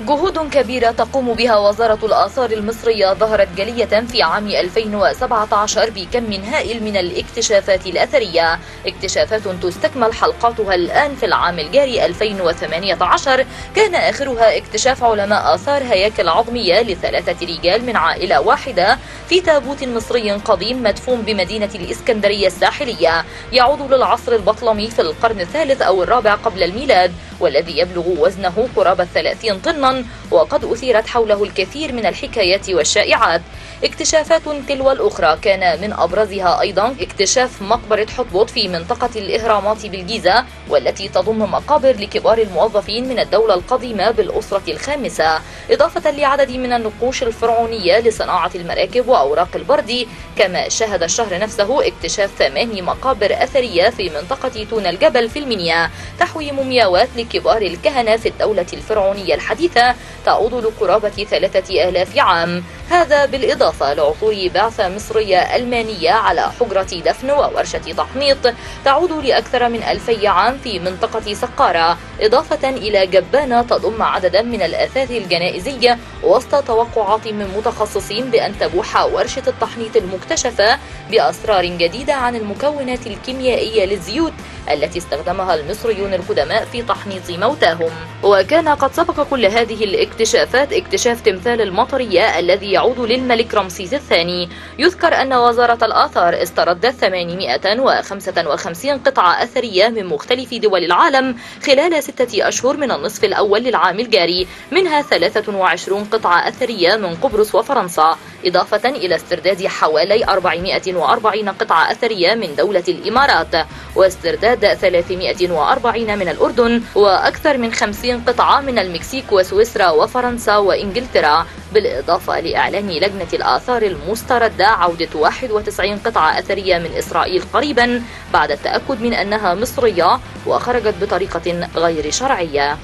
جهود كبيرة تقوم بها وزارة الآثار المصرية ظهرت جلية في عام 2017 بكم هائل من الاكتشافات الأثرية اكتشافات تستكمل حلقاتها الآن في العام الجاري 2018 كان آخرها اكتشاف علماء آثار هياكل عظمية لثلاثة رجال من عائلة واحدة في تابوت مصري قديم مدفون بمدينة الإسكندرية الساحلية يعود للعصر البطلمي في القرن الثالث أو الرابع قبل الميلاد والذي يبلغ وزنه قرابة 30 طنا وقد أثيرت حوله الكثير من الحكايات والشائعات اكتشافات تلو الأخرى كان من أبرزها أيضا اكتشاف مقبرة حطبوط في منطقة الإهرامات بالجيزة والتي تضم مقابر لكبار الموظفين من الدولة القديمة بالأسرة الخامسة إضافة لعدد من النقوش الفرعونية لصناعة المراكب وأوراق البردي كما شهد الشهر نفسه اكتشاف ثماني مقابر أثرية في منطقة تون الجبل في المنيا تحوي مومياوات لكبار الكهنة في الدولة الفرعونية الحديثة تعود لقرابة ثلاثة آلاف عام هذا بالإضافة لعثور بعثة مصرية ألمانية على حجرة دفن وورشة تحميط تعود لأكثر من ألفي عام في منطقة سقارة إضافة إلى جبانة تضم عددا من الأثاث الجنائزية وسط توقعات من متخصصين بأن تبوح ورشة التحنيط المكتشفة بأسرار جديدة عن المكونات الكيميائية للزيوت التي استخدمها المصريون القدماء في تحنيط موتاهم وكان قد سبق كل هذه الاكتشافات اكتشاف تمثال المطرية الذي يعود للملك رمسيس الثاني يذكر أن وزارة الآثار استردت 855 قطعة أثرية من مختلف دول العالم خلال ستة أشهر من النصف الأول للعام الجاري منها 23 قطعة أثرية من قبرص وفرنسا إضافة إلى استرداد حوالي 440 قطعة أثرية من دولة الإمارات واسترداد 340 من الأردن وأكثر من 50 قطعة من المكسيك وسويسرا وفرنسا وإنجلترا بالإضافة لإعلان لجنة الآثار المستردة عودة 91 قطعة أثرية من إسرائيل قريبا بعد التأكد من أنها مصرية وخرجت بطريقة غير شرعية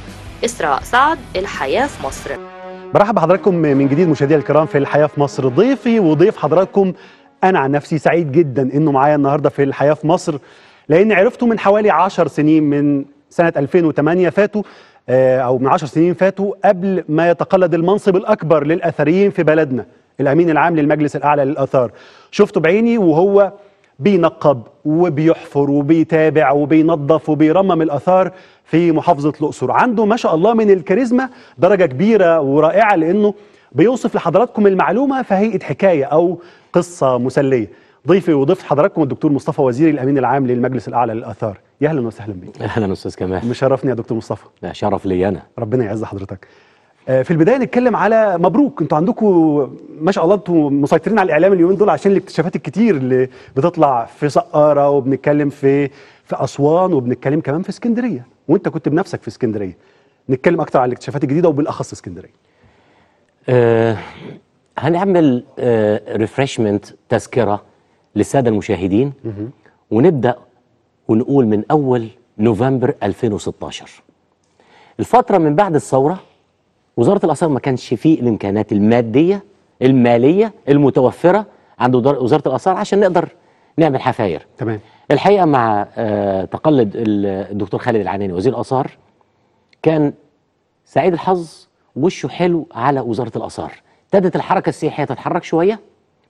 إسراء سعد الحياة في مصر برحب بحضراتكم من جديد مشاهدينا الكرام في الحياه في مصر ضيفي وضيف حضراتكم انا عن نفسي سعيد جدا انه معايا النهارده في الحياه في مصر لان عرفته من حوالي 10 سنين من سنه 2008 فاتوا آه، او من 10 سنين فاتوا قبل ما يتقلد المنصب الاكبر للاثريين في بلدنا الامين العام للمجلس الاعلى للاثار شفته بعيني وهو بينقب وبيحفر وبيتابع وبينظف وبيرمم الاثار في محافظه الاقصر عنده ما شاء الله من الكاريزما درجه كبيره ورائعه لانه بيوصف لحضراتكم المعلومه في هيئه حكايه او قصه مسليه ضيفي وضيف حضراتكم الدكتور مصطفى وزيري الامين العام للمجلس الاعلى للاثار يا اهلا وسهلا بك اهلا استاذ كمال مشرفني يا دكتور مصطفى لا شرف لي انا ربنا يعز حضرتك آه، في البدايه نتكلم على مبروك انتوا عندكم ما شاء الله انتوا مسيطرين على الاعلام اليومين دول عشان الاكتشافات الكتير اللي بتطلع في سقاره وبنتكلم في في اسوان وبنتكلم كمان في اسكندريه وانت كنت بنفسك في اسكندريه نتكلم اكتر عن الاكتشافات الجديده وبالاخص اسكندريه أه هنعمل أه ريفرشمنت تذكره للساده المشاهدين ونبدا ونقول من اول نوفمبر 2016 الفتره من بعد الثوره وزاره الاثار ما كانش فيه الامكانات الماديه الماليه المتوفره عند وزاره الاثار عشان نقدر نعمل حفاير تمام الحقيقه مع آه، تقلد الدكتور خالد العناني وزير الاثار كان سعيد الحظ وشه حلو على وزاره الاثار ابتدت الحركه السياحيه تتحرك شويه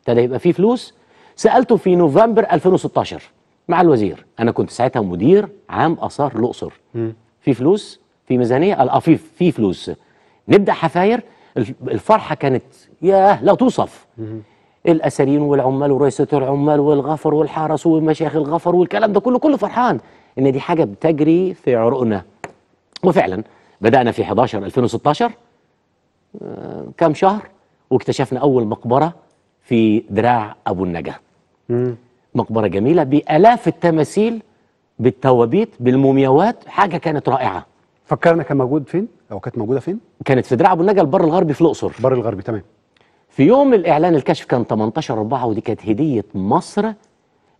ابتدى يبقى فيه فلوس سالته في نوفمبر 2016 مع الوزير انا كنت ساعتها مدير عام اثار الاقصر في فلوس في ميزانيه اه في في فلوس نبدا حفاير الفرحه كانت ياه لا توصف الاساريين والعمال ورئيسة العمال والغفر والحرس ومشايخ الغفر والكلام ده كله كله فرحان ان دي حاجه بتجري في عروقنا وفعلا بدانا في 11 2016 آه، كام شهر واكتشفنا اول مقبره في دراع ابو النجا مقبره جميله بالاف التماثيل بالتوابيت بالمومياوات حاجه كانت رائعه فكرنا كان موجود فين لو كانت موجوده فين؟ كانت في دراع ابو النجا البر الغربي في الاقصر البر الغربي تمام في يوم الاعلان الكشف كان 18 4 ودي كانت هديه مصر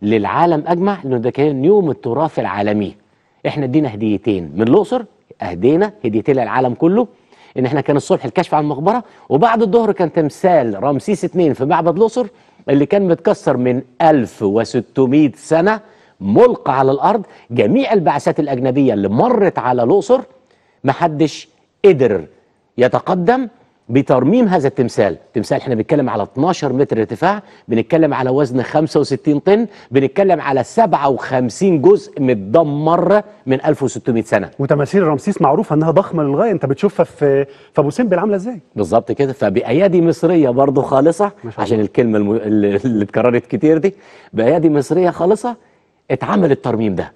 للعالم اجمع لانه ده كان يوم التراث العالمي احنا ادينا هديتين من الاقصر اهدينا هديتين للعالم كله ان احنا كان الصبح الكشف عن المقبره وبعد الظهر كان تمثال رمسيس اثنين في معبد الاقصر اللي كان متكسر من 1600 سنه ملقى على الارض جميع البعثات الاجنبيه اللي مرت على الاقصر محدش قدر يتقدم بترميم هذا التمثال تمثال احنا بنتكلم على 12 متر ارتفاع بنتكلم على وزن 65 طن بنتكلم على 57 جزء متدمر من 1600 سنه وتماثيل رمسيس معروفه انها ضخمه للغايه انت بتشوفها في في ابو سمبل عامله ازاي بالظبط كده فبايادي مصريه برضه خالصه عشان الكلمه الم... اللي اتكررت كتير دي بايادي مصريه خالصه اتعمل الترميم ده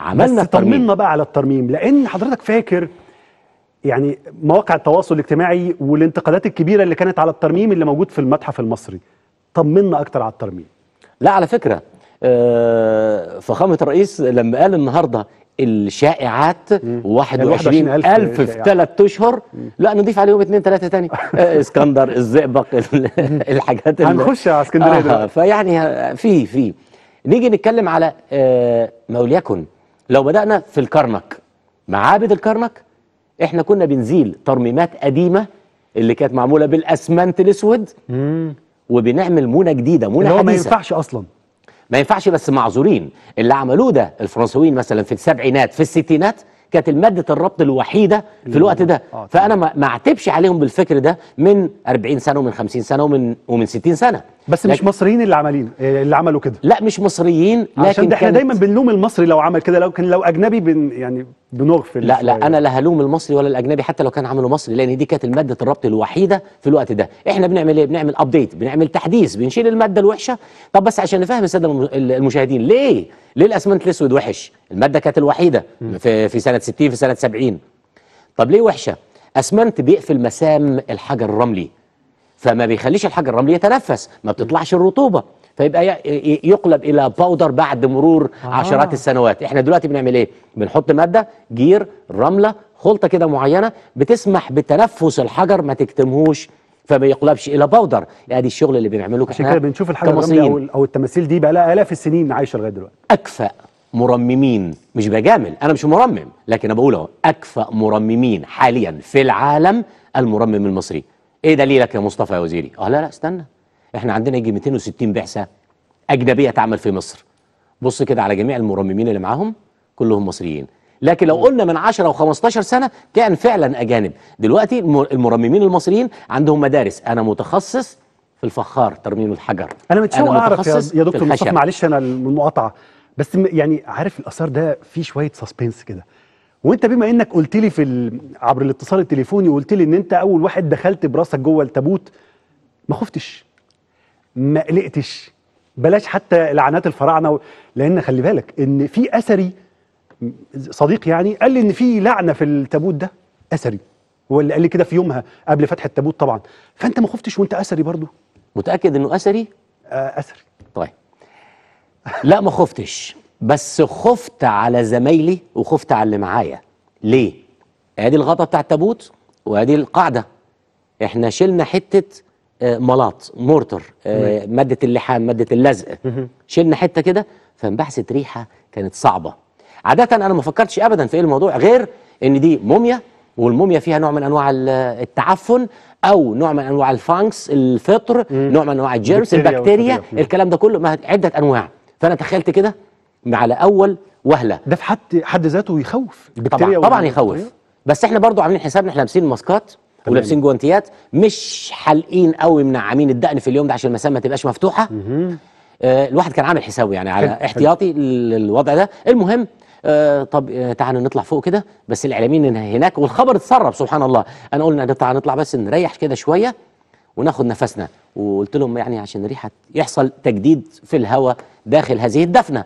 عملنا بس ترميمنا بقى على الترميم لان حضرتك فاكر يعني مواقع التواصل الاجتماعي والانتقادات الكبيره اللي كانت على الترميم اللي موجود في المتحف المصري طمنا اكتر على الترميم لا على فكره آه، فخامه الرئيس لما قال النهارده الشائعات 21 يعني ألف, ألف في ثلاث أشهر لا نضيف عليهم اثنين ثلاثة تاني آه، اسكندر الزئبق الحاجات هنخش على اسكندرية آه فيعني آه، في في نيجي نتكلم على آه ما وليكن لو بدأنا في الكرنك معابد الكرنك احنا كنا بنزيل ترميمات قديمه اللي كانت معموله بالاسمنت الاسود وبنعمل مونه جديده مونه حديثه ما ينفعش اصلا ما ينفعش بس معذورين اللي عملوه ده الفرنسويين مثلا في السبعينات في الستينات كانت المادة الربط الوحيدة في الوقت ده آه فأنا ما اعتبش عليهم بالفكر ده من 40 سنة ومن 50 سنة ومن ومن 60 سنة بس مش مصريين اللي عاملين آه، اللي عملوا كده لا مش مصريين لكن عشان احنا دايما بنلوم المصري لو عمل كده لو كان لو أجنبي بن يعني بنغفل لا لا انا لا هلوم المصري ولا الاجنبي حتى لو كان عمله مصري لان دي كانت الماده الربط الوحيده في الوقت ده احنا بنعمل ايه بنعمل ابديت بنعمل تحديث بنشيل الماده الوحشه طب بس عشان نفهم الساده المشاهدين ليه ليه الاسمنت الاسود وحش الماده كانت الوحيده في في سنه 60 في سنه 70 طب ليه وحشه اسمنت بيقفل مسام الحجر الرملي فما بيخليش الحجر الرملي يتنفس ما بتطلعش الرطوبه فيبقى يقلب الى باودر بعد مرور آه. عشرات السنوات احنا دلوقتي بنعمل ايه بنحط ماده جير رمله خلطه كده معينه بتسمح بتنفس الحجر ما تكتمهوش فما يقلبش الى باودر ادي يعني الشغل اللي بنعمله عشان كده بنشوف الحجر الرملي او او التماثيل دي بقى لها الاف السنين عايشه لغايه دلوقتي اكفأ مرممين مش بجامل انا مش مرمم لكن انا بقول اهو اكفأ مرممين حاليا في العالم المرمم المصري ايه دليلك يا مصطفى يا وزيري اه لا لا استنى احنا عندنا يجي 260 بعثه اجنبيه تعمل في مصر بص كده على جميع المرممين اللي معاهم كلهم مصريين لكن لو قلنا من 10 و15 سنه كان فعلا اجانب دلوقتي المرممين المصريين عندهم مدارس انا متخصص في الفخار ترميم الحجر انا متشوق اعرف يا دكتور مصطفى معلش انا المقاطعه بس يعني عارف الاثار ده فيه شويه سسبنس كده وانت بما انك قلت لي في عبر الاتصال التليفوني قلت لي ان انت اول واحد دخلت براسك جوه التابوت ما خفتش ما قلقتش بلاش حتى لعنات الفراعنه لان خلي بالك ان في اثري صديق يعني قال لي ان في لعنه في التابوت ده اثري هو اللي قال لي كده في يومها قبل فتح التابوت طبعا فانت ما خفتش وانت اثري برضه متاكد انه اثري آه، اثري طيب لا ما خفتش بس خفت على زمايلي وخفت على اللي معايا ليه ادي الغطا بتاع التابوت وادي القاعده احنا شلنا حته آه، ملاط مورتر آه، ماده اللحام ماده اللزق شلنا حته كده فانبعثت ريحه كانت صعبه عاده انا ما فكرتش ابدا في ايه الموضوع غير ان دي موميا والموميا فيها نوع من انواع التعفن او نوع من انواع الفانكس الفطر مم. نوع من انواع الجيرس البكتيريا, الكلام ده كله عده انواع فانا تخيلت كده على اول وهله ده في حد حد ذاته يخوف البكتيريا طبعا طبعا يخوف بس احنا برضو عاملين حسابنا احنا لابسين ماسكات ولابسين جوانتيات مش حالقين قوي منعمين الدقن في اليوم ده عشان المسام ما تبقاش مفتوحه آه الواحد كان عامل حسابه يعني على حل. احتياطي للوضع ده المهم آه طب آه، تعالوا نطلع فوق كده بس الاعلاميين هناك والخبر اتسرب سبحان الله انا قلنا نطلع نطلع بس نريح كده شويه وناخد نفسنا وقلت لهم يعني عشان ريحه يحصل تجديد في الهواء داخل هذه الدفنه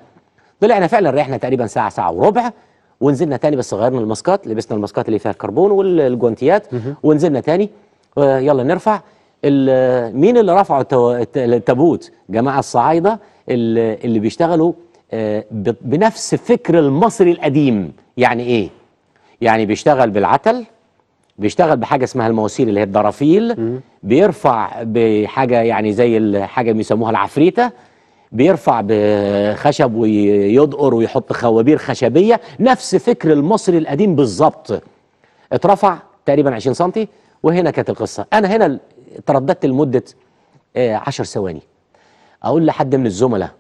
طلعنا فعلا ريحنا تقريبا ساعه ساعه وربع ونزلنا تاني بس غيرنا الماسكات لبسنا الماسكات اللي فيها الكربون والجوانتيات ونزلنا تاني آه، يلا نرفع مين اللي رفعوا التابوت جماعه الصعايده اللي بيشتغلوا آه، بنفس فكر المصري القديم يعني ايه يعني بيشتغل بالعتل بيشتغل بحاجه اسمها المواسير اللي هي الدرافيل بيرفع بحاجه يعني زي الحاجه بيسموها العفريته بيرفع بخشب ويدقر ويحط خوابير خشبيه نفس فكر المصري القديم بالظبط اترفع تقريبا 20 سم وهنا كانت القصه انا هنا ترددت لمده 10 آه، ثواني اقول لحد من الزملاء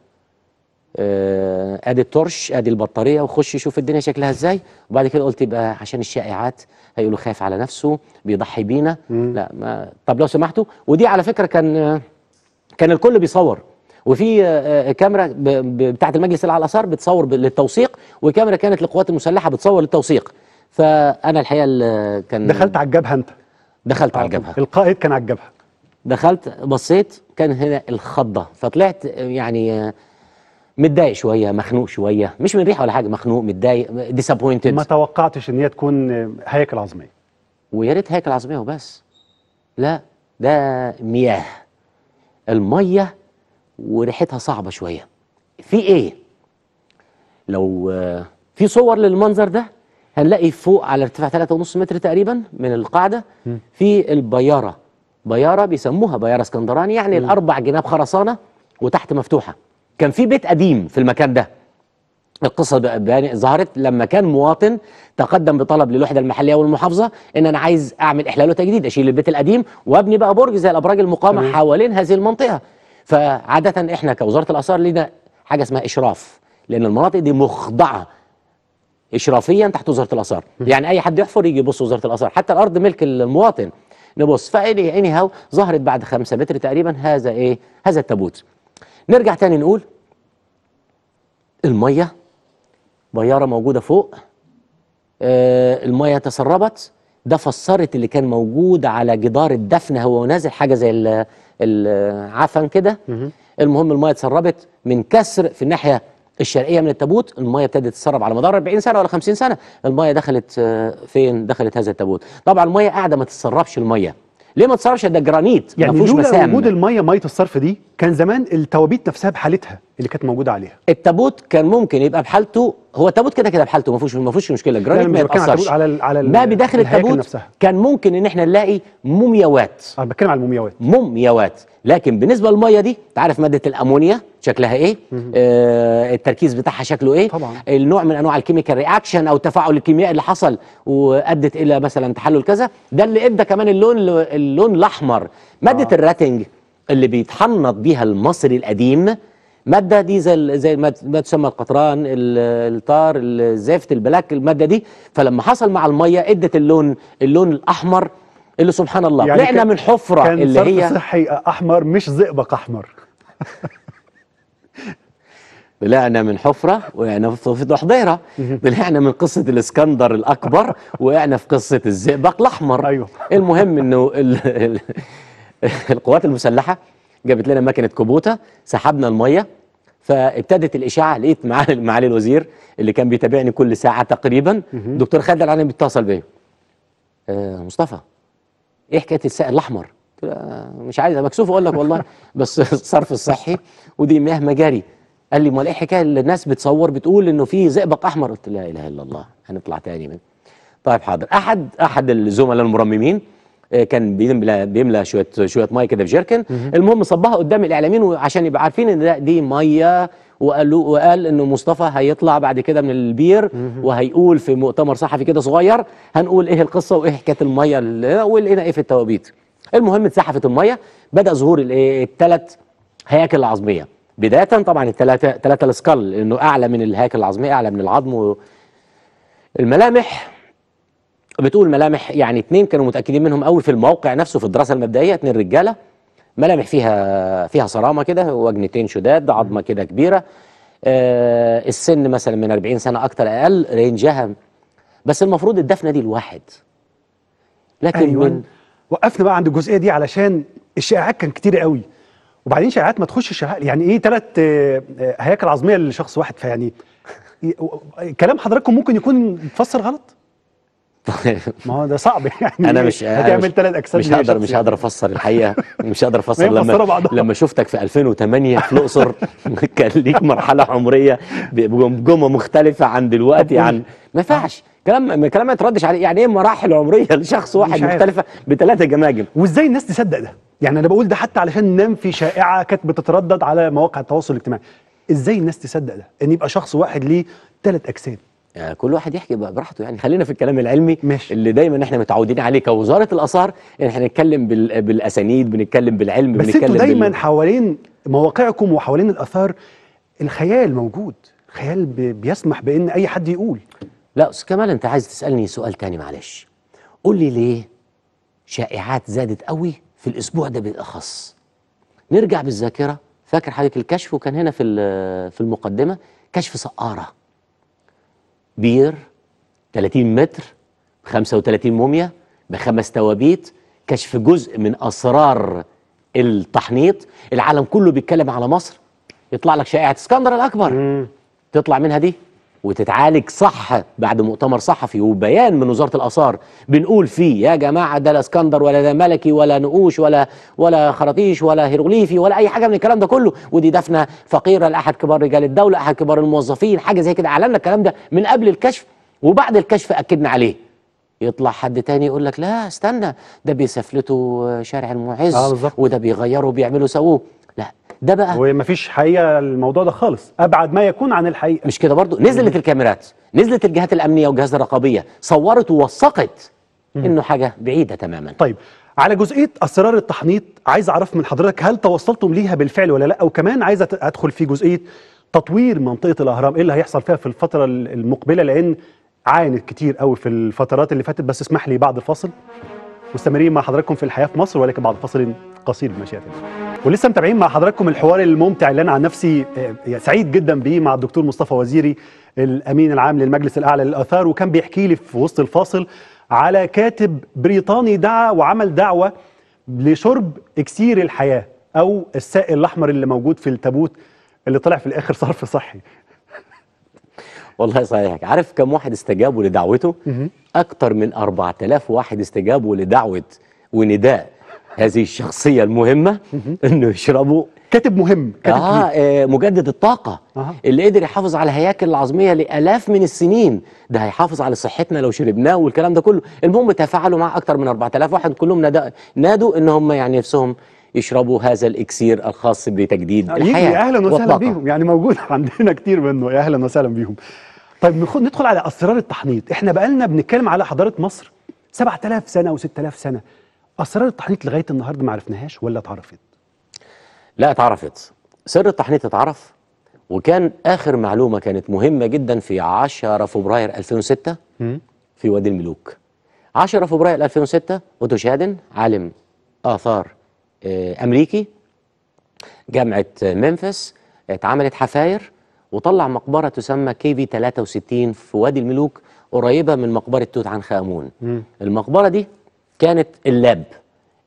آه، ادي التورش ادي البطاريه وخش شوف الدنيا شكلها ازاي وبعد كده قلت يبقى عشان الشائعات هيقولوا خايف على نفسه بيضحي بينا لا ما طب لو سمحتوا ودي على فكره كان آه، كان الكل بيصور وفي آه، آه، كاميرا بتاعه المجلس على الاثار بتصور للتوثيق وكاميرا كانت للقوات المسلحه بتصور للتوثيق فانا الحقيقه كان دخلت على الجبهه انت دخلت على الجبهه القائد كان على الجبهه دخلت بصيت كان هنا الخضه فطلعت آه، يعني متضايق شويه مخنوق شويه مش من ريحه ولا حاجه مخنوق متضايق ديسابوينتد ما توقعتش ان هي تكون هياكل عظميه ويا ريت هياكل عظميه وبس لا ده مياه الميه وريحتها صعبة شوية في ايه لو آه، في صور للمنظر ده هنلاقي فوق على ارتفاع 3.5 متر تقريبا من القاعدة في البيارة بيارة بيسموها بيارة اسكندراني يعني م. الأربع جناب خرسانة وتحت مفتوحة كان في بيت قديم في المكان ده القصة ظهرت لما كان مواطن تقدم بطلب للوحدة المحلية والمحافظة ان انا عايز اعمل احلال وتجديد اشيل البيت القديم وابني بقى برج زي الابراج المقامة حوالين هذه المنطقة فعاده احنا كوزاره الاثار لينا حاجه اسمها اشراف لان المناطق دي مخضعه اشرافيا تحت وزاره الاثار يعني اي حد يحفر يجي يبص وزاره الاثار حتى الارض ملك المواطن نبص فاني هاو ظهرت بعد خمسة متر تقريبا هذا ايه هذا التابوت نرجع تاني نقول الميه بياره موجوده فوق آه الميه تسربت ده فسرت اللي كان موجود على جدار الدفن هو نازل حاجه زي العفن كده المهم الميه اتسربت من كسر في الناحيه الشرقيه من التابوت الميه ابتدت تتسرب على مدار 40 سنه ولا 50 سنه الميه دخلت آه، فين دخلت هذا التابوت طبعا الميه قاعده ما تتسربش الميه ليه ما تتسربش ده جرانيت يعني ما لولا وجود الميه ميه الصرف دي كان زمان التوابيت نفسها بحالتها اللي كانت موجوده عليها التابوت كان ممكن يبقى بحالته هو التابوت كده كده بحالته ما فيهوش ما فيهوش مشكله جرانيت يعني ما يتكسرش على على ما بداخل التابوت نفسها. كان ممكن ان احنا نلاقي مومياوات انا بتكلم على المومياوات مومياوات لكن بالنسبه للميه دي انت عارف ماده الامونيا شكلها ايه آه التركيز بتاعها شكله ايه طبعا. النوع من انواع الكيميكال رياكشن او التفاعل الكيميائي اللي حصل وادت الى مثلا تحلل كذا ده اللي ادى كمان اللون اللون الاحمر ماده آه. الراتنج اللي بيتحنط بيها المصري القديم ماده دي زي زي ما تسمى القطران الطار الزفت البلاك الماده دي فلما حصل مع الميه ادت اللون اللون الاحمر اللي سبحان الله يعني طلعنا من حفره كان اللي هي صحي احمر مش زئبق احمر طلعنا من حفرة وقعنا في ضحضيرة طلعنا من قصة الاسكندر الأكبر وقعنا في قصة الزئبق الأحمر أيوه. المهم أنه القوات المسلحة جابت لنا مكنه كوبوتا سحبنا الميه فابتدت الاشاعه لقيت معالي الوزير اللي كان بيتابعني كل ساعه تقريبا دكتور خالد العالم بيتصل بيه آه مصطفى ايه حكايه السائل الاحمر آه، مش عايز مكسوف اقول لك والله بس الصرف الصحي ودي مياه مجاري قال لي امال ايه الحكايه اللي الناس بتصور بتقول انه في زئبق احمر قلت لا اله الا الله هنطلع تاني من طيب حاضر احد احد الزملاء المرممين آه، كان بيملى بيملى شويه شويه ميه كده في جيركن المهم صبها قدام الاعلاميين عشان يبقى عارفين ان ده دي ميه وقال وقال انه مصطفى هيطلع بعد كده من البير وهيقول في مؤتمر صحفي كده صغير هنقول ايه القصه وايه حكايه الميه ولقينا إيه, ايه في التوابيت المهم اتسحفت الميه بدا ظهور الثلاث هياكل العظميه بدايه طبعا الثلاثه ثلاثه السكال لانه اعلى من الهياكل العظميه اعلى من العظم الملامح بتقول ملامح يعني اثنين كانوا متاكدين منهم قوي في الموقع نفسه في الدراسه المبدئيه اثنين رجاله ملامح فيها فيها صرامه كده وجنتين شداد عظمه كده كبيره آه السن مثلا من 40 سنه اكتر اقل رينجها بس المفروض الدفنه دي الواحد لكن أيوة. من وقفنا بقى عند الجزئيه دي علشان الشائعات كان كتير قوي وبعدين شائعات ما تخشش يعني ايه ثلاث آه، آه، هياكل عظميه لشخص واحد فيعني كلام حضراتكم ممكن يكون مفسر غلط طيب. ما هو ده صعب يعني انا مش هتعمل ثلاث اجساد مش هقدر مش هقدر يعني. افسر الحقيقه مش هقدر افسر لما لما شفتك في 2008 في الاقصر كان ليك مرحله عمريه بجمجمه مختلفه عن دلوقتي عن ما ينفعش كلام كلام ما يتردش عليه يعني ايه مراحل عمريه لشخص واحد مختلفه بثلاثه جماجم وازاي الناس تصدق ده يعني انا بقول ده حتى علشان ننفي شائعه كانت بتتردد على مواقع التواصل الاجتماعي ازاي الناس تصدق ده ان يبقى شخص واحد ليه ثلاث اجساد يعني كل واحد يحكي بقى براحته يعني خلينا في الكلام العلمي ماشي. اللي دايما احنا متعودين عليه كوزاره الاثار ان احنا نتكلم بال... بالاسانيد بنتكلم بالعلم بس بنتكلم بس دايما بال... حوالين مواقعكم وحوالين الاثار الخيال موجود الخيال ب... بيسمح بان اي حد يقول لا استاذ كمال انت عايز تسالني سؤال تاني معلش قول لي ليه شائعات زادت قوي في الاسبوع ده بالاخص نرجع بالذاكره فاكر حضرتك الكشف وكان هنا في في المقدمه كشف سقاره بير 30 متر ب 35 موميا بخمس توابيت كشف جزء من اسرار التحنيط العالم كله بيتكلم على مصر يطلع لك شائعه اسكندر الاكبر مم. تطلع منها دي وتتعالج صح بعد مؤتمر صحفي وبيان من وزاره الاثار بنقول فيه يا جماعه ده لا اسكندر ولا ده ملكي ولا نقوش ولا ولا خراطيش ولا هيروغليفي ولا اي حاجه من الكلام ده كله ودي دفنه فقيره لاحد كبار رجال الدوله احد كبار الموظفين حاجه زي كده اعلنا الكلام ده من قبل الكشف وبعد الكشف اكدنا عليه يطلع حد تاني يقول لك لا استنى ده بيسفلته شارع المعز آه وده بيغيره بيعملوا سووه ده بقى ومفيش حقيقه الموضوع ده خالص ابعد ما يكون عن الحقيقه مش كده برضو نزلت الكاميرات نزلت الجهات الامنيه والجهاز الرقابيه صورت ووثقت انه حاجه بعيده تماما طيب على جزئيه اسرار التحنيط عايز اعرف من حضرتك هل توصلتم ليها بالفعل ولا لا وكمان عايز ادخل في جزئيه تطوير منطقه الاهرام ايه اللي هيحصل فيها في الفتره المقبله لان عانت كتير قوي في الفترات اللي فاتت بس اسمح لي بعد الفاصل مستمرين مع حضراتكم في الحياه في مصر ولكن بعد فاصل قصير بمشيئه الله ولسه متابعين مع حضراتكم الحوار الممتع اللي انا عن نفسي آه، سعيد جدا بيه مع الدكتور مصطفى وزيري الامين العام للمجلس الاعلى للاثار وكان بيحكي لي في وسط الفاصل على كاتب بريطاني دعا وعمل دعوه لشرب اكسير الحياه او السائل الاحمر اللي موجود في التابوت اللي طلع في الاخر صرف صحي والله صحيح عارف كم واحد استجابوا لدعوته اكتر من 4000 واحد استجابوا لدعوه ونداء هذه الشخصية المهمة انه يشربوا كاتب مهم كاتب آه, آه مجدد الطاقة آه. اللي قدر يحافظ على الهياكل العظمية لآلاف من السنين ده هيحافظ على صحتنا لو شربناه والكلام ده كله المهم تفاعلوا مع أكتر من 4000 واحد كلهم نادوا إن هم يعني نفسهم يشربوا هذا الإكسير الخاص بتجديد الحياة أهلا وسهلا بيهم يعني موجود عندنا كتير منه يا أهلا وسهلا بيهم طيب ندخل على أسرار التحنيط احنا بقالنا بنتكلم على حضارة مصر 7000 سنة و6000 سنة اسرار التحنيط لغايه النهارده ما عرفناهاش ولا اتعرفت لا اتعرفت سر التحنيط اتعرف وكان اخر معلومه كانت مهمه جدا في 10 فبراير 2006 في وادي الملوك 10 فبراير 2006 اوتو شادن عالم اثار آه، امريكي جامعه ممفيس اتعملت حفاير وطلع مقبره تسمى كي في 63 في وادي الملوك قريبه من مقبره توت عنخ امون المقبره دي كانت اللاب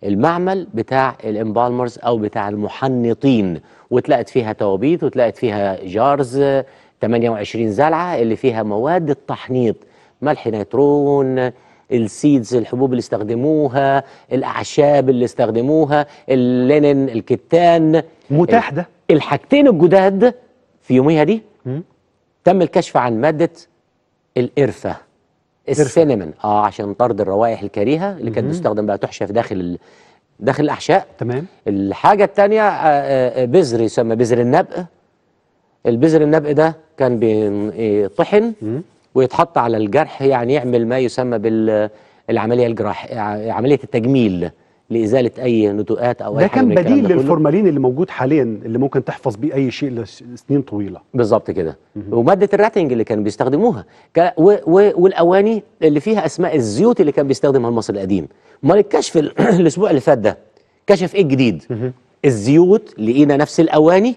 المعمل بتاع الامبالمرز او بتاع المحنطين وتلاقت فيها توابيت وتلاقت فيها جارز 28 زلعه اللي فيها مواد التحنيط ملح نيترون السيدز الحبوب اللي استخدموها الاعشاب اللي استخدموها اللينن الكتان متاح ده الحاجتين الجداد في يوميها دي تم الكشف عن ماده القرفه السينمون اه عشان طرد الروائح الكريهه اللي كانت بتستخدم بقى تحشى في داخل داخل الاحشاء تمام الحاجه الثانيه آه، آه، آه، بذر يسمى بذر النبق البذر النبق ده كان بيطحن إيه، ويتحط على الجرح يعني يعمل ما يسمى بالعمليه الجراح عمليه التجميل لازاله اي نتوءات او اي ده كان بديل للفورمالين اللي موجود حاليا اللي ممكن تحفظ بيه اي شيء لسنين طويله بالظبط كده وماده الراتنج اللي كانوا بيستخدموها والاواني اللي فيها اسماء الزيوت اللي كان بيستخدمها المصري القديم امال الكشف الاسبوع اللي فات ده كشف ايه الجديد الزيوت لقينا نفس الاواني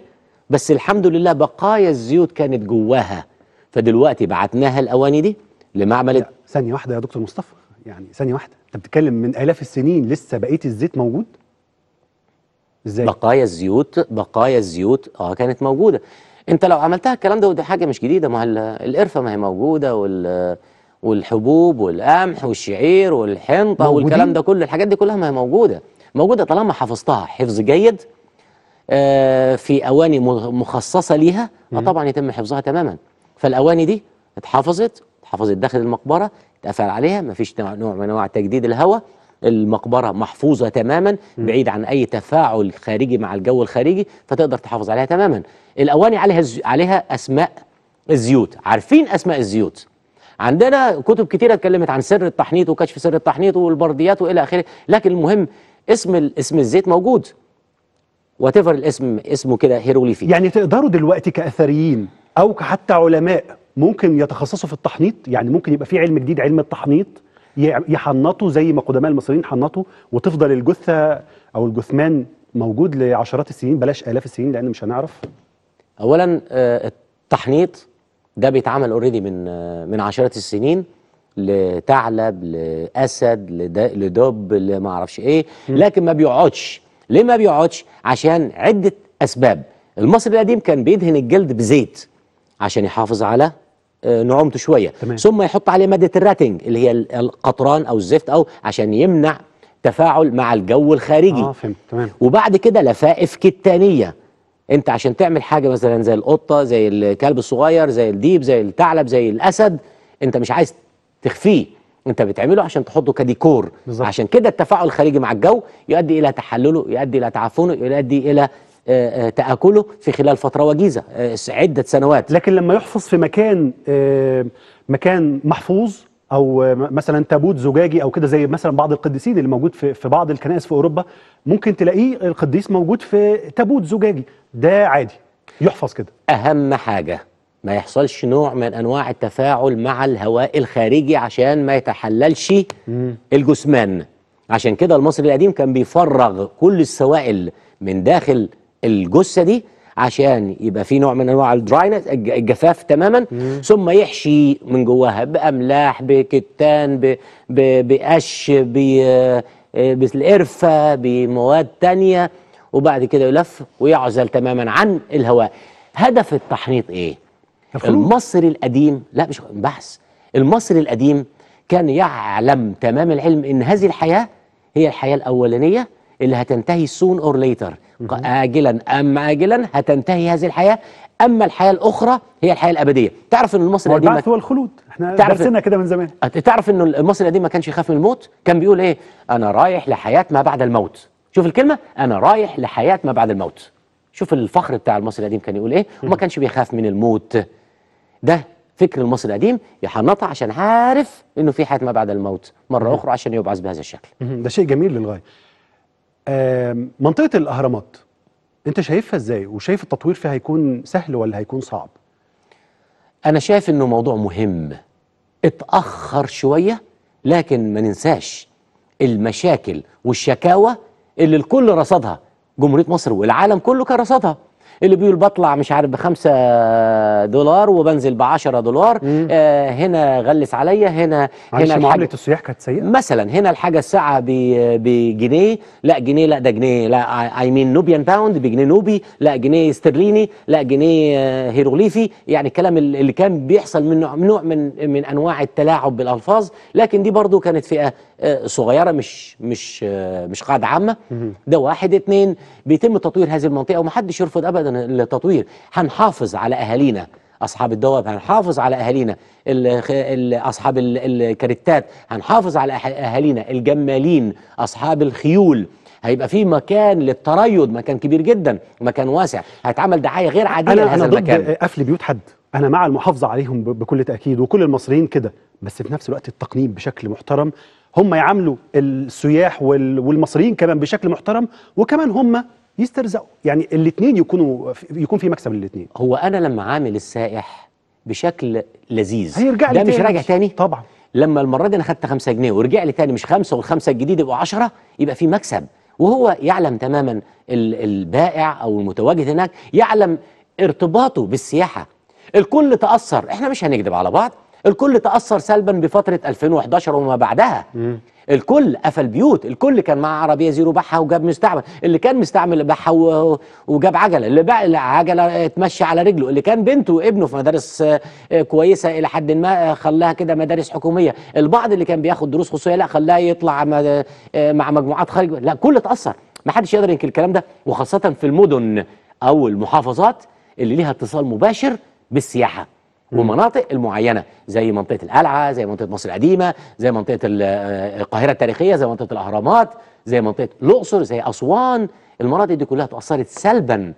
بس الحمد لله بقايا الزيوت كانت جواها فدلوقتي بعتناها الاواني دي لمعمل ثانيه واحده يا دكتور مصطفى يعني ثانيه واحده انت بتتكلم من الاف السنين لسه بقيه الزيت موجود ازاي بقايا الزيوت بقايا الزيوت اه كانت موجوده انت لو عملتها الكلام ده ودي حاجه مش جديده ما القرفه ما هي موجوده وال والحبوب والقمح والشعير والحنطه والكلام ده كله الحاجات دي كلها ما هي موجوده موجوده طالما حفظتها حفظ جيد آه في اواني مخصصه ليها آه، طبعا يتم حفظها تماما فالاواني دي اتحفظت اتحفظت داخل المقبره اتقفل عليها ما فيش نوع من انواع تجديد الهواء المقبره محفوظه تماما بعيد عن اي تفاعل خارجي مع الجو الخارجي فتقدر تحافظ عليها تماما الاواني عليها عليها اسماء الزيوت عارفين اسماء الزيوت عندنا كتب كتيرة اتكلمت عن سر التحنيط وكشف سر التحنيط والبرديات والى اخره لكن المهم اسم اسم الزيت موجود وتفر الاسم اسمه كده هيروغليفي يعني تقدروا دلوقتي كاثريين او حتى علماء ممكن يتخصصوا في التحنيط يعني ممكن يبقى في علم جديد علم التحنيط يحنطوا زي ما قدماء المصريين حنطوا وتفضل الجثه او الجثمان موجود لعشرات السنين بلاش الاف السنين لان مش هنعرف اولا آه، التحنيط ده بيتعمل اوريدي من آه، من عشرات السنين لثعلب لاسد لدب لما اعرفش ايه لكن ما بيقعدش ليه ما بيقعدش عشان عده اسباب المصري القديم كان بيدهن الجلد بزيت عشان يحافظ على نعومته شويه تمام. ثم يحط عليه ماده الراتنج اللي هي القطران او الزفت او عشان يمنع تفاعل مع الجو الخارجي اه فهمت تمام وبعد كده لفائف كتانيه انت عشان تعمل حاجه مثلا زي القطه زي الكلب الصغير زي الديب زي الثعلب زي الاسد انت مش عايز تخفيه انت بتعمله عشان تحطه كديكور بالزبط. عشان كده التفاعل الخارجي مع الجو يؤدي الى تحلله يؤدي الى تعفنه يؤدي الى آه، آه، تآكله في خلال فترة وجيزة آه، عدة سنوات لكن لما يحفظ في مكان مكان محفوظ او مثلا تابوت زجاجي او كده زي مثلا بعض القديسين اللي موجود في في بعض الكنائس في اوروبا ممكن تلاقيه القديس موجود في تابوت زجاجي ده عادي يحفظ كده اهم حاجه ما يحصلش نوع من انواع التفاعل مع الهواء الخارجي عشان ما يتحللش الجثمان عشان كده المصري القديم كان بيفرغ كل السوائل من داخل الجثه دي عشان يبقى في نوع من انواع الدراينس الجفاف تماما ثم يحشي من جواها باملاح بكتان ب... ب... بقش ب... آه، بالقرفه بمواد تانية وبعد كده يلف ويعزل تماما عن الهواء هدف التحنيط ايه المصري القديم لا مش بحث المصري القديم كان يعلم تمام العلم ان هذه الحياه هي الحياه الاولانيه اللي هتنتهي سون اور ليتر آجلا أم آجلا هتنتهي هذه الحياة أما الحياة الأخرى هي الحياة الأبدية تعرف أن المصري القديم هو والخلود احنا درسنا كده من زمان تعرف أن المصري القديم ما كانش يخاف من الموت كان بيقول إيه أنا رايح لحياة ما بعد الموت شوف الكلمة أنا رايح لحياة ما بعد الموت شوف الفخر بتاع المصري القديم كان يقول إيه وما كانش بيخاف من الموت ده فكر المصري القديم يحنطها عشان عارف انه في حياه ما بعد الموت مره اخرى عشان يبعث بهذا الشكل ده شيء جميل للغايه منطقه الاهرامات انت شايفها ازاي وشايف التطوير فيها هيكون سهل ولا هيكون صعب انا شايف انه موضوع مهم اتاخر شويه لكن ما ننساش المشاكل والشكاوى اللي الكل رصدها جمهوريه مصر والعالم كله كان رصدها اللي بيقول بطلع مش عارف بخمسة دولار وبنزل ب 10 دولار آه هنا غلس عليا هنا هنا معامله السياح كانت سيئه مثلا هنا الحاجه الساعه بجنيه لا جنيه لا ده جنيه لا اي مين نوبيان باوند بجنيه نوبي لا جنيه استرليني لا جنيه آه، هيروغليفي يعني الكلام اللي كان بيحصل من نوع من من انواع التلاعب بالالفاظ لكن دي برضو كانت فئه آه، صغيره مش مش آه، مش قاعده عامه ده واحد اتنين بيتم تطوير هذه المنطقه ومحدش يرفض ابدا هذا التطوير هنحافظ على أهالينا أصحاب الدواب هنحافظ على أهالينا أصحاب الكاريتات هنحافظ على أه- أهالينا الجمالين أصحاب الخيول هيبقى في مكان للتريض مكان كبير جدا مكان واسع هيتعمل دعايه غير عاديه لهذا لهذا أنا المكان قفل بيوت حد انا مع المحافظه عليهم بكل تاكيد وكل المصريين كده بس في نفس الوقت التقنين بشكل محترم هم يعاملوا السياح والمصريين كمان بشكل محترم وكمان هم يسترزقوا يعني الاثنين يكونوا يكون في مكسب للاثنين هو انا لما عامل السائح بشكل لذيذ هيرجع لي ده مش راجع تاني طبعا لما المره دي انا خدت 5 جنيه ورجع لي تاني مش وال والخمسه الجديد يبقوا 10 يبقى في مكسب وهو يعلم تماما البائع او المتواجد هناك يعلم ارتباطه بالسياحه الكل تاثر احنا مش هنكذب على بعض الكل تاثر سلبا بفتره 2011 وما بعدها م. الكل قفل بيوت الكل كان معاه عربيه زيرو باعها وجاب مستعمل اللي كان مستعمل باعها وجاب عجله اللي باع العجله اتمشى على رجله اللي كان بنته وابنه في مدارس آه، كويسه الى حد ما آه، خلاها كده مدارس حكوميه البعض اللي كان بياخد دروس خصوصيه لا خلاها يطلع آه، مع مجموعات خارج لا كل اتاثر ما حدش يقدر ينكر الكلام ده وخاصه في المدن او المحافظات اللي ليها اتصال مباشر بالسياحه ومناطق المعينه زي منطقه القلعه زي منطقه مصر القديمه زي منطقه آه، القاهره التاريخيه زي منطقه الاهرامات زي منطقه الاقصر زي اسوان المناطق دي كلها تاثرت سلبا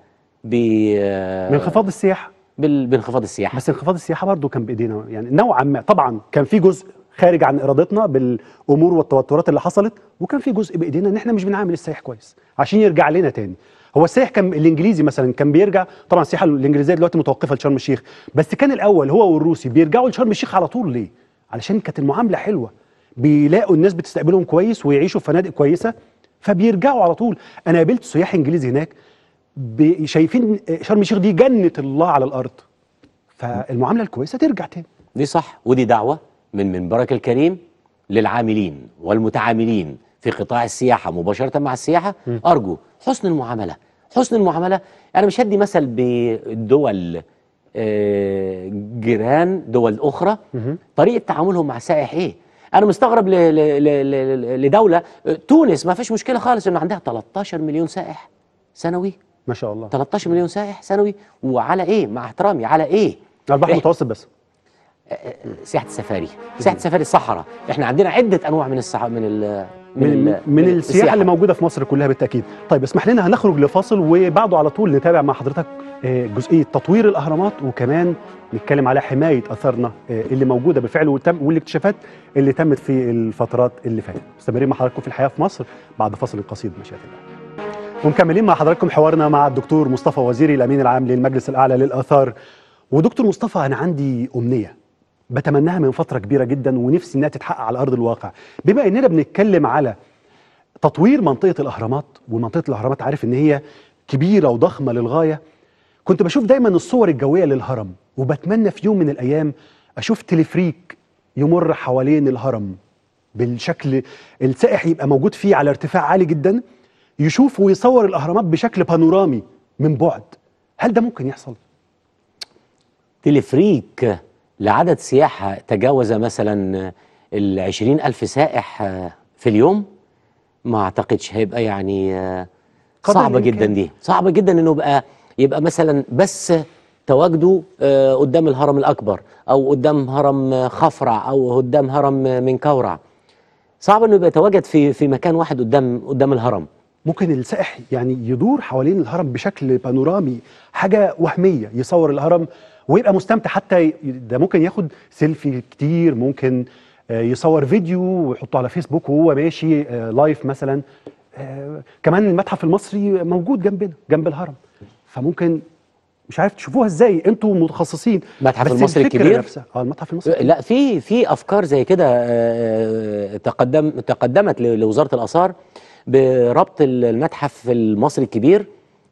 ب آه، بانخفاض السياحه بانخفاض السياحه بس انخفاض السياحه برضه كان بايدينا يعني نوعا ما طبعا كان في جزء خارج عن ارادتنا بالامور والتوترات اللي حصلت وكان في جزء بايدينا ان احنا مش بنعامل السائح كويس عشان يرجع لنا تاني هو السائح كان الانجليزي مثلا كان بيرجع طبعا السياحه الانجليزيه دلوقتي متوقفه لشرم الشيخ بس كان الاول هو والروسي بيرجعوا لشرم الشيخ على طول ليه علشان كانت المعامله حلوه بيلاقوا الناس بتستقبلهم كويس ويعيشوا في فنادق كويسه فبيرجعوا على طول انا قابلت سياح انجليزي هناك شايفين شرم الشيخ دي جنه الله على الارض فالمعامله الكويسه ترجع تاني دي صح ودي دعوه من منبرك الكريم للعاملين والمتعاملين في قطاع السياحه مباشره مع السياحه ارجو حسن المعامله حسن المعامله انا مش هدي مثل بدول آه، جيران دول اخرى طريقه تعاملهم مع السائح ايه انا مستغرب لدوله آه، تونس ما فيش مشكله خالص ان عندها 13 مليون سائح سنوي ما شاء الله 13 مليون سائح سنوي وعلى ايه مع احترامي على ايه على البحر المتوسط بس سياحه السفاري سياحه السفاري الصحراء احنا عندنا عده انواع من الصح... من ال... من, من, ال... من السياحه, السياحة اللي موجوده في مصر كلها بالتاكيد طيب اسمح لنا هنخرج لفاصل وبعده على طول نتابع مع حضرتك آه، جزئيه تطوير الاهرامات وكمان نتكلم على حمايه اثارنا آه، اللي موجوده بالفعل والاكتشافات اللي تمت في الفترات اللي فاتت مستمرين مع حضراتكم في الحياه في مصر بعد فاصل قصير مشيئه الله ومكملين مع حضراتكم حوارنا مع الدكتور مصطفى وزيري الامين العام للمجلس الاعلى للاثار ودكتور مصطفى انا عندي امنيه بتمناها من فتره كبيره جدا ونفسي انها تتحقق على ارض الواقع بما اننا بنتكلم على تطوير منطقه الاهرامات ومنطقه الاهرامات عارف ان هي كبيره وضخمه للغايه كنت بشوف دايما الصور الجويه للهرم وبتمنى في يوم من الايام اشوف تلفريك يمر حوالين الهرم بالشكل السائح يبقى موجود فيه على ارتفاع عالي جدا يشوف ويصور الاهرامات بشكل بانورامي من بعد هل ده ممكن يحصل تلفريك لعدد سياحة تجاوز مثلا العشرين ألف سائح في اليوم ما أعتقدش هيبقى يعني آه، صعبة جدا دي صعبة جدا أنه يبقى يبقى مثلا بس تواجده آه، قدام الهرم الأكبر أو قدام هرم خفرع أو قدام هرم منكورع صعب أنه يبقى يتواجد في في مكان واحد قدام قدام الهرم ممكن السائح يعني يدور حوالين الهرم بشكل بانورامي حاجة وهمية يصور الهرم ويبقى مستمتع حتى ده ممكن ياخد سيلفي كتير ممكن آه، يصور فيديو ويحطه على فيسبوك وهو ماشي لايف آه، مثلا آه، كمان المتحف المصري موجود جنبنا جنب الهرم فممكن مش عارف تشوفوها ازاي انتوا متخصصين المتحف المصري الكبير اه المتحف المصري لا في في افكار زي كده تقدم تقدمت لوزاره الاثار بربط المتحف المصري الكبير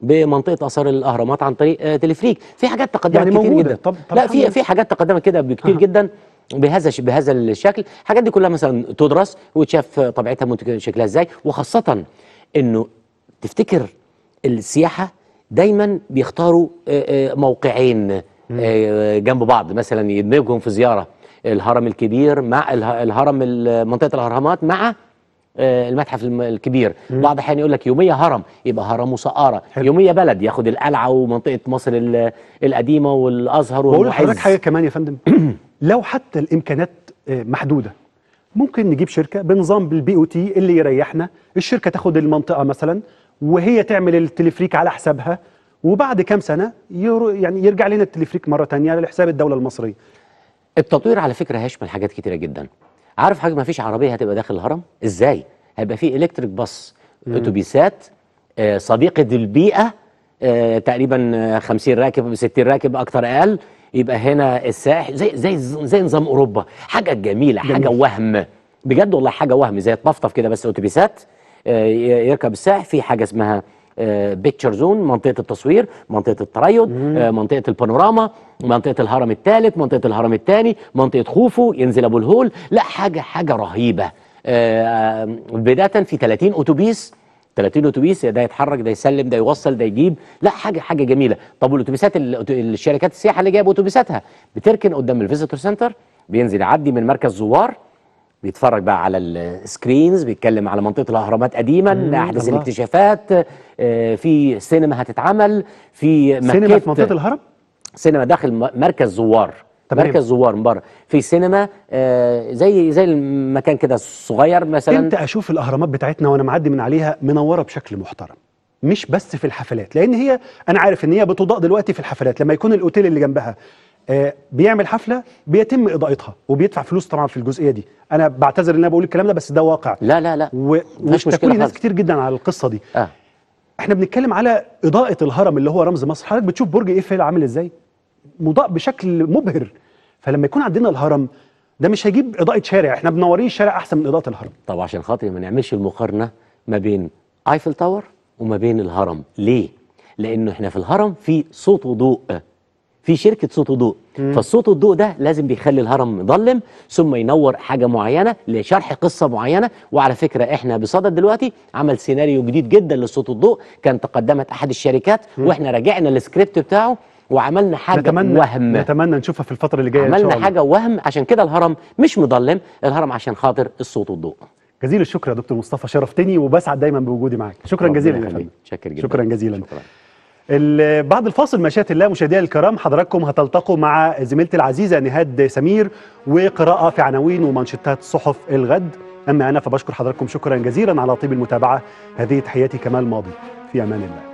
بمنطقه اثار الاهرامات عن طريق آه، تلفريك في حاجات تقدمت يعني كتير جدا طب طب لا في في حاجات تقدمت كده بكتير آه. جدا بهذا بهذا الشكل الحاجات دي كلها مثلا تدرس وتشاف طبيعتها شكلها ازاي وخاصه انه تفتكر السياحه دايما بيختاروا آه، آه، موقعين جنب بعض مثلا يدمجهم في زياره الهرم الكبير مع الهرم منطقه الاهرامات مع آه، المتحف الكبير مم. بعض الاحيان يقول لك يوميه هرم يبقى هرم وسقاره يوميه بلد ياخد القلعه ومنطقه مصر القديمه والازهر بقول لحضرتك حاجه كمان يا فندم لو حتى الامكانات آه، محدوده ممكن نجيب شركه بنظام بالبي او تي اللي يريحنا الشركه تاخد المنطقه مثلا وهي تعمل التلفريك على حسابها وبعد كام سنه يعني يرجع لنا التلفريك مره ثانيه على حساب الدوله المصريه التطوير على فكره هيشمل حاجات كتيره جدا عارف حاجه ما فيش عربيه هتبقى داخل الهرم ازاي هيبقى في الكتريك باص اتوبيسات آه، صديقه البيئه آه، تقريبا 50 آه، راكب 60 راكب اكتر اقل يبقى هنا الساحل زي زي زي نظام اوروبا حاجه جميله جميل. حاجه وهم بجد والله حاجه وهم زي طفطف كده بس اتوبيسات يركب الساحل في حاجه اسمها بيكتشر آه، زون منطقه التصوير منطقه التريض آه، منطقه البانوراما منطقه الهرم الثالث منطقه الهرم الثاني منطقه خوفو ينزل ابو الهول لا حاجه حاجه رهيبه آه، بدايه في 30 اتوبيس 30 اتوبيس ده يتحرك ده يسلم ده يوصل ده يجيب لا حاجه حاجه جميله طب والاتوبيسات الشركات السياحه اللي جايه باتوبيساتها بتركن قدام الفيزيتور سنتر بينزل يعدي من مركز زوار بيتفرج بقى على السكرينز بيتكلم على منطقه الاهرامات قديما احدث الاكتشافات آه، في سينما هتتعمل في سينما في منطقه الهرم سينما داخل مركز زوار طبعاً. مركز زوار من بره في سينما آه زي زي المكان كده صغير مثلا انت اشوف الاهرامات بتاعتنا وانا معدي من عليها منوره بشكل محترم مش بس في الحفلات لان هي انا عارف ان هي بتضاء دلوقتي في الحفلات لما يكون الاوتيل اللي جنبها آه، بيعمل حفله بيتم اضاءتها وبيدفع فلوس طبعا في الجزئيه دي انا بعتذر ان انا بقول الكلام ده بس ده واقع لا لا لا و... واشتكوا مشكلة ناس كتير جدا على القصه دي آه. احنا بنتكلم على اضاءه الهرم اللي هو رمز مصر حضرتك بتشوف برج ايفل عامل ازاي مضاء بشكل مبهر فلما يكون عندنا الهرم ده مش هيجيب اضاءه شارع احنا منورين الشارع احسن من اضاءه الهرم طب عشان خاطر ما نعملش المقارنه ما بين ايفل تاور وما بين الهرم ليه لانه احنا في الهرم في صوت وضوء في شركه صوت وضوء فالصوت والضوء ده لازم بيخلي الهرم مظلم ثم ينور حاجه معينه لشرح قصه معينه وعلى فكره احنا بصدد دلوقتي عمل سيناريو جديد جدا للصوت والضوء كان تقدمت احد الشركات واحنا راجعنا السكريبت بتاعه وعملنا حاجه نتمنى وهم نتمنى نشوفها في الفتره اللي جايه عملنا إن شاء الله. حاجه وهم عشان كده الهرم مش مظلم الهرم عشان خاطر الصوت والضوء جزيل الشكر يا دكتور مصطفى شرفتني وبسعد دايما بوجودي معاك شكرا جزيلا يا فندم شكرا شكرا جزيلا شكرا. بعد الفاصل مشاهد الله مشاهدينا الكرام حضراتكم هتلتقوا مع زميلتي العزيزة نهاد سمير وقراءة في عناوين ومانشيتات صحف الغد أما أنا فبشكر حضراتكم شكرا جزيلا على طيب المتابعة هذه تحياتي كمال ماضي في أمان الله